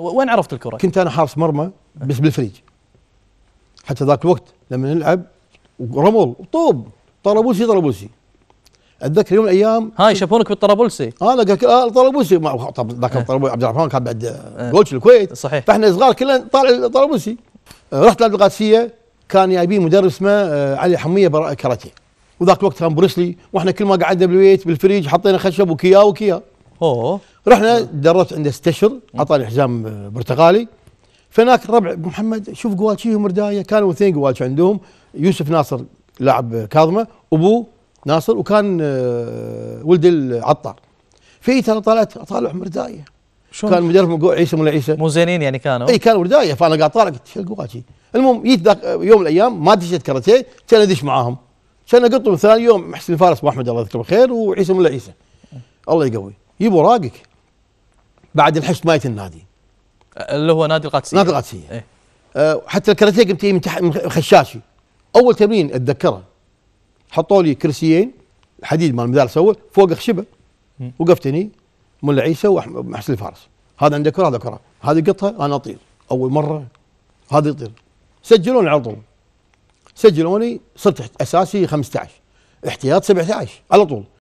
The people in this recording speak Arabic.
وين عرفت الكره؟ كنت انا حارس مرمى بس بالفريج حتى ذاك الوقت لما نلعب ورمل وطوب طرابلسي طرابلسي اتذكر يوم من الايام هاي يشبهونك بالطرابلسي قال آه،, آه طرابلسي طب ذاك إيه. عبد الرحمن كان بعد إيه. جولش الكويت صحيح فاحنا صغار كلنا طالع طرابلسي آه، رحت لعبة القادسيه كان جايبين مدرب اسمه آه، علي حميه براء كاراتيه وذاك الوقت كان بروسلي واحنا كل ما قعدنا بالبيت بالفريج حطينا خشب وكيا وكيا اوه رحنا نعم. دربت عنده اشهر نعم. اعطاني حزام آه، برتقالي فهناك ربع محمد شوف قواتشي مردايه كانوا اثنين قوالش عندهم يوسف ناصر لاعب كاظمه ابوه ناصر وكان آه، ولد العطار في ترى طلعت طالع مردايه شو كان مدرب عيسى مولى عيسى مو زينين يعني كانوا اي كانوا مردايه فانا قاعد طالع قلت شو القواشي المهم جيت آه، يوم من الايام ما دشيت كاراتيه كان ادش معاهم كان اقطهم ثاني يوم محسن فارس واحمد الله يذكره بالخير وعيسى مولا عيسى نعم. الله يقوي يبوا اوراقك بعد الحشد مايت النادي اللي هو نادي القادسيه نادي القادسيه إيه؟ أه، حتى الكاراتيه قمت من خشاشي اول تمرين اتذكره حطوا لي كرسيين حديد مال المدارس اول فوق خشبه وقفت هني ملا عيسى ومحسن الفارس هذا عنده كره هذا كره هذه قطها انا اطير اول مره هذا يطير سجلوني على طول سجلوني صرت اساسي 15 احتياط 17 على طول